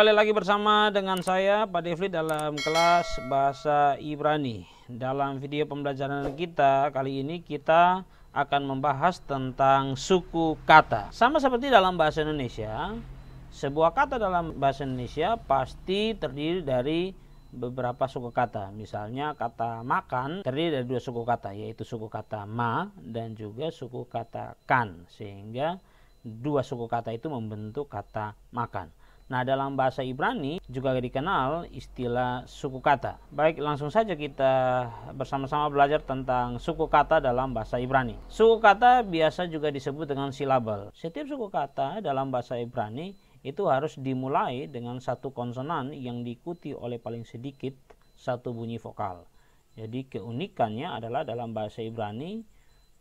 kembali lagi bersama dengan saya Pak Devli dalam kelas Bahasa Ibrani. Dalam video pembelajaran kita kali ini kita akan membahas tentang suku kata. Sama seperti dalam bahasa Indonesia, sebuah kata dalam bahasa Indonesia pasti terdiri dari beberapa suku kata. Misalnya kata makan terdiri dari dua suku kata yaitu suku kata ma dan juga suku kata kan. Sehingga dua suku kata itu membentuk kata makan. Nah, dalam bahasa Ibrani juga dikenal istilah suku kata. Baik, langsung saja kita bersama-sama belajar tentang suku kata dalam bahasa Ibrani. Suku kata biasa juga disebut dengan silabel. Setiap suku kata dalam bahasa Ibrani itu harus dimulai dengan satu konsonan yang diikuti oleh paling sedikit satu bunyi vokal. Jadi keunikannya adalah dalam bahasa Ibrani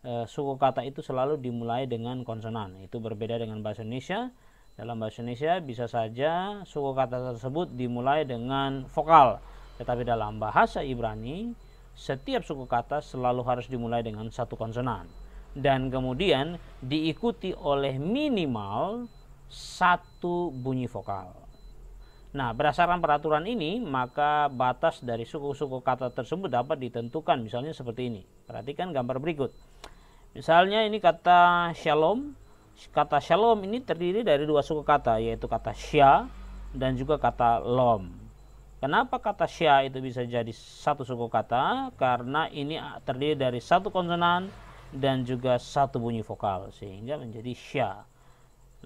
eh, suku kata itu selalu dimulai dengan konsonan. Itu berbeda dengan bahasa Indonesia dalam bahasa Indonesia bisa saja suku kata tersebut dimulai dengan vokal. Tetapi dalam bahasa Ibrani, setiap suku kata selalu harus dimulai dengan satu konsonan. Dan kemudian diikuti oleh minimal satu bunyi vokal. Nah, berdasarkan peraturan ini, maka batas dari suku-suku kata tersebut dapat ditentukan, misalnya seperti ini. Perhatikan gambar berikut. Misalnya ini kata shalom Kata shalom ini terdiri dari dua suku kata yaitu kata sya dan juga kata lom. Kenapa kata sya itu bisa jadi satu suku kata? Karena ini terdiri dari satu konsonan dan juga satu bunyi vokal sehingga menjadi sya.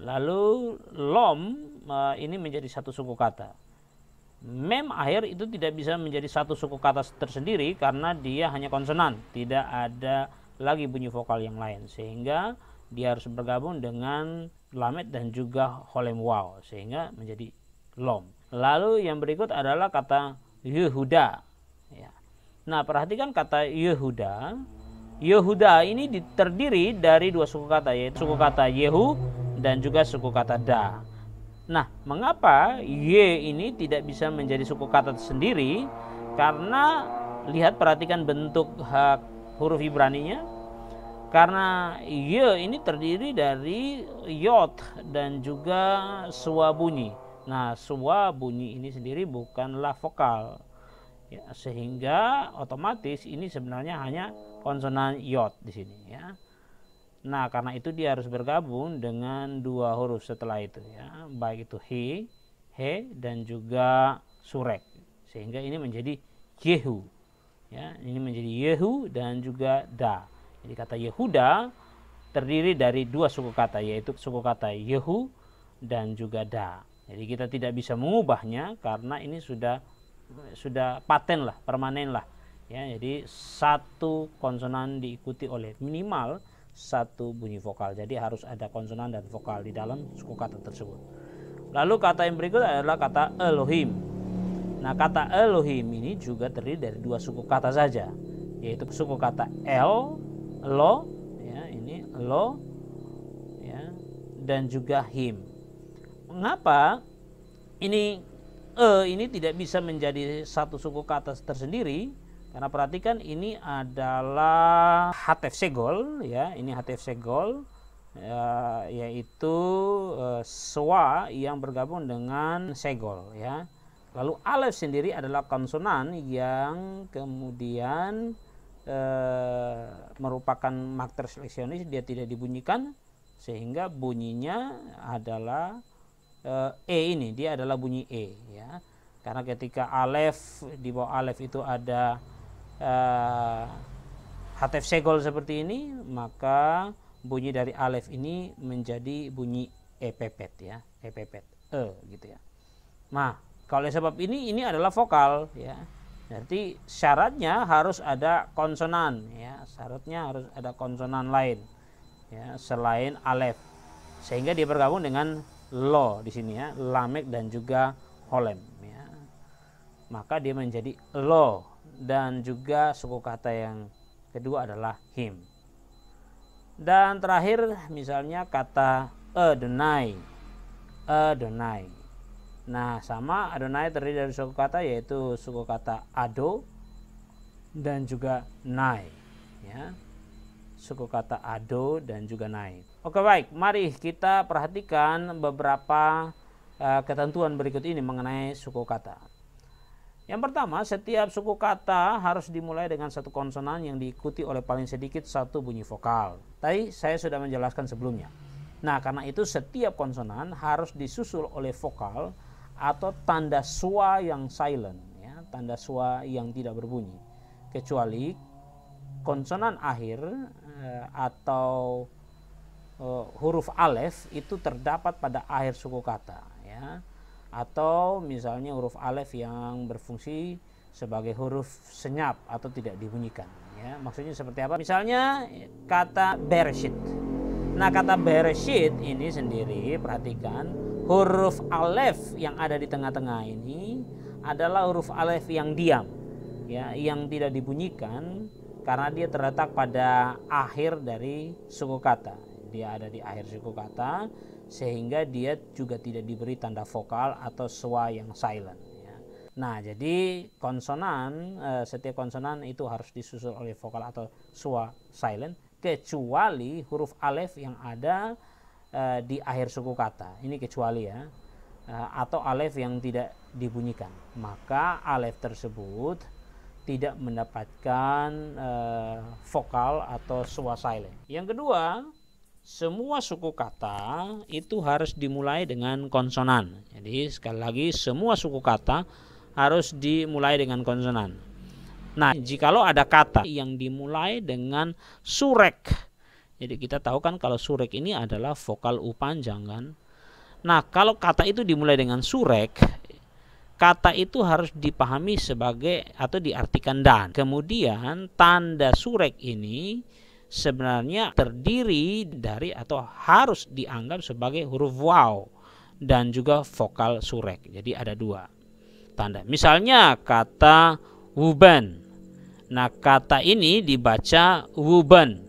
Lalu lom eh, ini menjadi satu suku kata. Mem akhir itu tidak bisa menjadi satu suku kata tersendiri karena dia hanya konsonan, tidak ada lagi bunyi vokal yang lain sehingga dia harus bergabung dengan lamet dan juga holem waw sehingga menjadi lom. Lalu yang berikut adalah kata Yehuda. Ya. Nah perhatikan kata Yehuda. Yehuda ini terdiri dari dua suku kata yaitu suku kata Yehu dan juga suku kata Da. Nah mengapa Ye ini tidak bisa menjadi suku kata sendiri? Karena lihat perhatikan bentuk hak huruf nya karena ye iya, ini terdiri dari yot dan juga suwa bunyi. Nah, suwa bunyi ini sendiri bukanlah vokal. Ya, sehingga otomatis ini sebenarnya hanya konsonan yot di sini ya. Nah, karena itu dia harus bergabung dengan dua huruf setelah itu ya, baik itu he, he dan juga surek. Sehingga ini menjadi yehu. Ya, ini menjadi yehu dan juga da. Jadi kata Yehuda terdiri dari dua suku kata yaitu suku kata Yehu dan juga Da. Jadi kita tidak bisa mengubahnya karena ini sudah sudah paten lah, permanen lah. Ya, jadi satu konsonan diikuti oleh minimal satu bunyi vokal. Jadi harus ada konsonan dan vokal di dalam suku kata tersebut. Lalu kata yang berikut adalah kata Elohim. Nah, kata Elohim ini juga terdiri dari dua suku kata saja, yaitu suku kata El lo ya ini lo ya dan juga him mengapa ini e ini tidak bisa menjadi satu suku kata tersendiri karena perhatikan ini adalah hatef segol ya ini hatef segol ya, yaitu e, swa yang bergabung dengan segol ya lalu alef sendiri adalah konsonan yang kemudian e, merupakan makter seleksionis dia tidak dibunyikan sehingga bunyinya adalah e, e ini dia adalah bunyi e ya karena ketika alef di bawah alef itu ada e, eh, hatef segol seperti ini maka bunyi dari alef ini menjadi bunyi epepet ya e e gitu ya nah kalau sebab ini ini adalah vokal ya jadi syaratnya harus ada konsonan ya, syaratnya harus ada konsonan lain ya selain alef. Sehingga dia bergabung dengan lo di sini ya, lamek dan juga holem ya. Maka dia menjadi lo dan juga suku kata yang kedua adalah him. Dan terakhir misalnya kata Adonai. Adonai. Nah, sama Adonai terdiri dari suku kata yaitu suku kata Ado dan juga Nai. Ya. Suku kata Ado dan juga Nai. Oke baik, mari kita perhatikan beberapa uh, ketentuan berikut ini mengenai suku kata. Yang pertama, setiap suku kata harus dimulai dengan satu konsonan yang diikuti oleh paling sedikit satu bunyi vokal. Tadi saya sudah menjelaskan sebelumnya. Nah, karena itu setiap konsonan harus disusul oleh vokal atau tanda sua yang silent ya tanda sua yang tidak berbunyi kecuali konsonan akhir eh, atau eh, huruf alef itu terdapat pada akhir suku kata ya atau misalnya huruf alef yang berfungsi sebagai huruf senyap atau tidak dibunyikan ya maksudnya seperti apa misalnya kata bereshit nah kata bereshit ini sendiri perhatikan huruf alef yang ada di tengah-tengah ini adalah huruf alef yang diam ya yang tidak dibunyikan karena dia terletak pada akhir dari suku kata dia ada di akhir suku kata sehingga dia juga tidak diberi tanda vokal atau swa yang silent ya. nah jadi konsonan eh, setiap konsonan itu harus disusul oleh vokal atau swa silent kecuali huruf alef yang ada Eh, di akhir suku kata. Ini kecuali ya eh, atau alef yang tidak dibunyikan. Maka alef tersebut tidak mendapatkan uh, vokal atau suara silent. Yang kedua, semua suku kata itu harus dimulai dengan konsonan. Jadi sekali lagi semua suku kata harus dimulai dengan konsonan. Nah, jikalau ada kata yang dimulai dengan surek jadi kita tahu kan kalau surek ini adalah vokal u panjang kan. Nah, kalau kata itu dimulai dengan surek, kata itu harus dipahami sebagai atau diartikan dan. Kemudian tanda surek ini sebenarnya terdiri dari atau harus dianggap sebagai huruf waw dan juga vokal surek. Jadi ada dua tanda. Misalnya kata wuban. Nah, kata ini dibaca wuban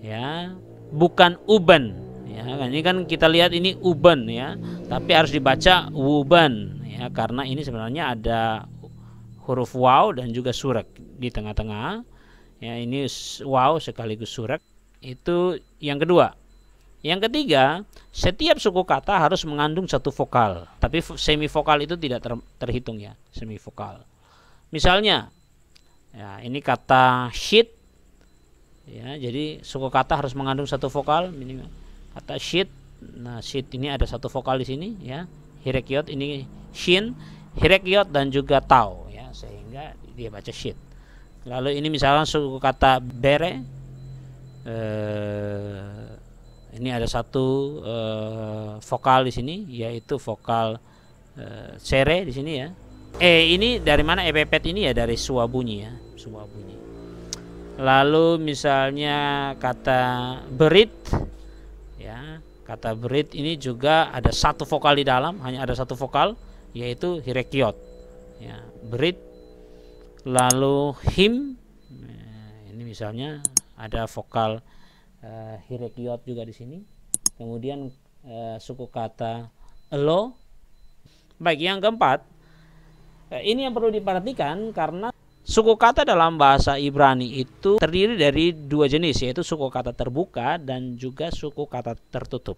ya bukan uban ya ini kan kita lihat ini uban ya tapi harus dibaca uban ya karena ini sebenarnya ada huruf waw dan juga surak di tengah-tengah ya ini waw sekaligus surak itu yang kedua yang ketiga setiap suku kata harus mengandung satu vokal tapi semi vokal itu tidak ter terhitung ya semi vokal misalnya ya ini kata sheet ya jadi suku kata harus mengandung satu vokal minimal kata shit nah shit ini ada satu vokal di sini ya hirekiot ini shin hirekiot dan juga tau ya sehingga dia baca shit lalu ini misalnya suku kata bere eh, ini ada satu eh, vokal di sini yaitu vokal eh, sere di sini ya eh ini dari mana epepet ini ya dari suabunyi ya suabunyi Lalu misalnya kata berit ya, kata berit ini juga ada satu vokal di dalam, hanya ada satu vokal yaitu hirekiot. Ya, berit lalu him nah, ini misalnya ada vokal uh, hirekiot juga di sini. Kemudian uh, suku kata lo, Baik, yang keempat eh, ini yang perlu diperhatikan karena Suku kata dalam bahasa Ibrani itu terdiri dari dua jenis yaitu suku kata terbuka dan juga suku kata tertutup.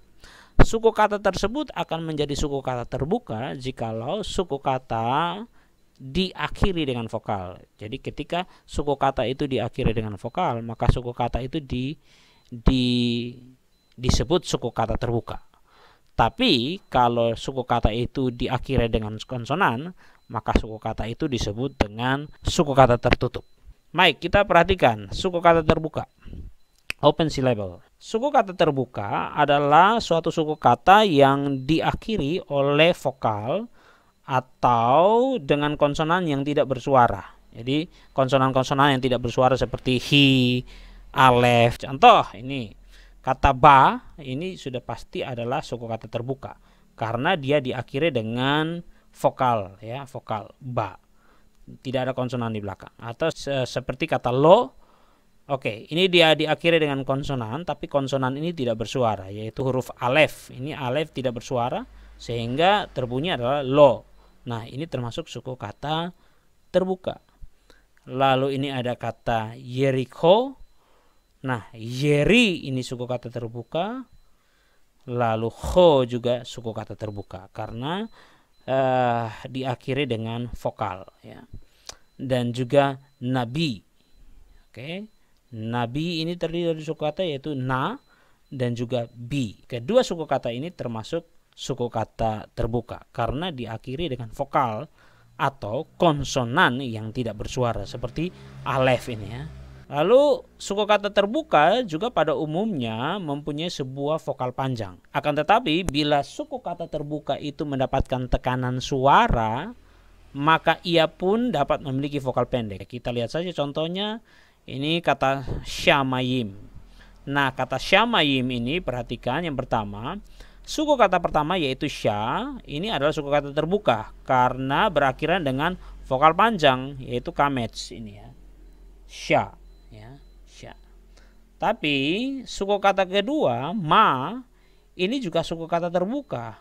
Suku kata tersebut akan menjadi suku kata terbuka jikalau suku kata diakhiri dengan vokal. Jadi ketika suku kata itu diakhiri dengan vokal, maka suku kata itu di di disebut suku kata terbuka. Tapi kalau suku kata itu diakhiri dengan konsonan, maka suku kata itu disebut dengan suku kata tertutup. Baik, kita perhatikan suku kata terbuka. Open syllable. Suku kata terbuka adalah suatu suku kata yang diakhiri oleh vokal atau dengan konsonan yang tidak bersuara. Jadi konsonan-konsonan yang tidak bersuara seperti hi, alef. Contoh ini kata ba ini sudah pasti adalah suku kata terbuka karena dia diakhiri dengan vokal ya vokal ba tidak ada konsonan di belakang atau se seperti kata lo oke ini dia diakhiri dengan konsonan tapi konsonan ini tidak bersuara yaitu huruf alef ini alef tidak bersuara sehingga terbunyi adalah lo nah ini termasuk suku kata terbuka lalu ini ada kata Yeriko nah Yeri ini suku kata terbuka lalu Ho juga suku kata terbuka karena uh, diakhiri dengan vokal ya. Dan juga nabi. Oke. Okay. Nabi ini terdiri dari suku kata yaitu na dan juga bi. Kedua suku kata ini termasuk suku kata terbuka karena diakhiri dengan vokal atau konsonan yang tidak bersuara seperti alef ini ya. Lalu suku kata terbuka juga pada umumnya mempunyai sebuah vokal panjang. Akan tetapi bila suku kata terbuka itu mendapatkan tekanan suara, maka ia pun dapat memiliki vokal pendek. Kita lihat saja contohnya ini kata syamayim. Nah, kata syamayim ini perhatikan yang pertama, suku kata pertama yaitu sya, ini adalah suku kata terbuka karena berakhiran dengan vokal panjang yaitu kamets ini ya. Sya ya sya tapi suku kata kedua ma ini juga suku kata terbuka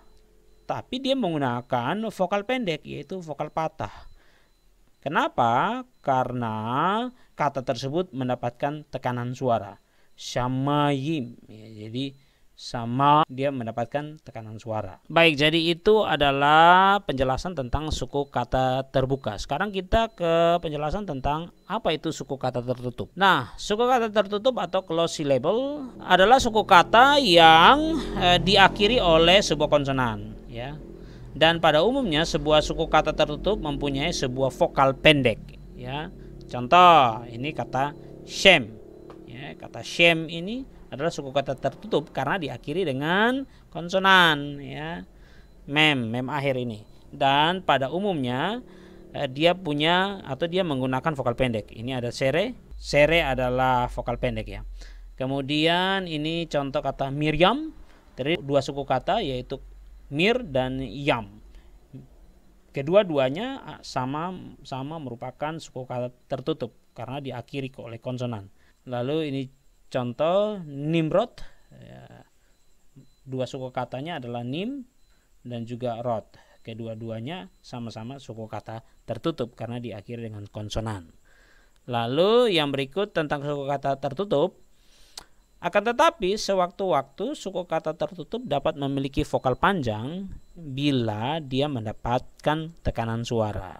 tapi dia menggunakan vokal pendek yaitu vokal patah kenapa karena kata tersebut mendapatkan tekanan suara syamayim ya, jadi sama dia mendapatkan tekanan suara. Baik, jadi itu adalah penjelasan tentang suku kata terbuka. Sekarang kita ke penjelasan tentang apa itu suku kata tertutup. Nah, suku kata tertutup atau closed syllable adalah suku kata yang eh, diakhiri oleh sebuah konsonan, ya. Dan pada umumnya sebuah suku kata tertutup mempunyai sebuah vokal pendek, ya. Contoh, ini kata shame. Ya, kata shame ini adalah suku kata tertutup karena diakhiri dengan konsonan ya mem mem akhir ini dan pada umumnya eh, dia punya atau dia menggunakan vokal pendek ini ada sere sere adalah vokal pendek ya kemudian ini contoh kata Miriam dari dua suku kata yaitu mir dan yam kedua-duanya eh, sama sama merupakan suku kata tertutup karena diakhiri oleh konsonan. Lalu ini Contoh Nimrod, ya, dua suku katanya adalah Nim dan juga Rod. Kedua-duanya sama-sama suku kata tertutup karena diakhir dengan konsonan. Lalu yang berikut tentang suku kata tertutup. Akan tetapi sewaktu-waktu suku kata tertutup dapat memiliki vokal panjang bila dia mendapatkan tekanan suara.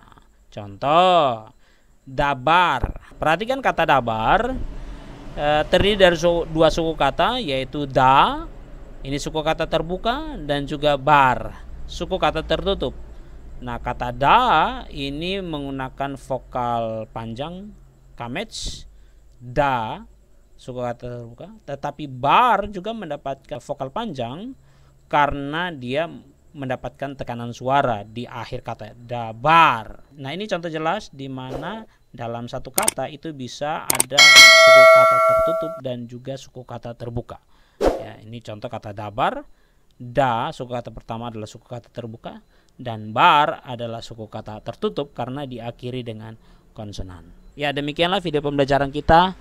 Contoh, dabar. Perhatikan kata dabar Eh, terdiri dari su dua suku kata yaitu da ini suku kata terbuka dan juga bar suku kata tertutup nah kata da ini menggunakan vokal panjang kamets da suku kata terbuka tetapi bar juga mendapatkan vokal panjang karena dia mendapatkan tekanan suara di akhir kata da-bar. Nah, ini contoh jelas di mana dalam satu kata itu bisa ada suku kata tertutup dan juga suku kata terbuka. Ya, ini contoh kata dabar. Da suku kata pertama adalah suku kata terbuka dan bar adalah suku kata tertutup karena diakhiri dengan konsonan. Ya, demikianlah video pembelajaran kita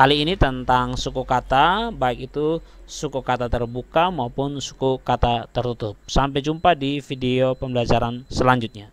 kali ini tentang suku kata baik itu suku kata terbuka maupun suku kata tertutup. Sampai jumpa di video pembelajaran selanjutnya.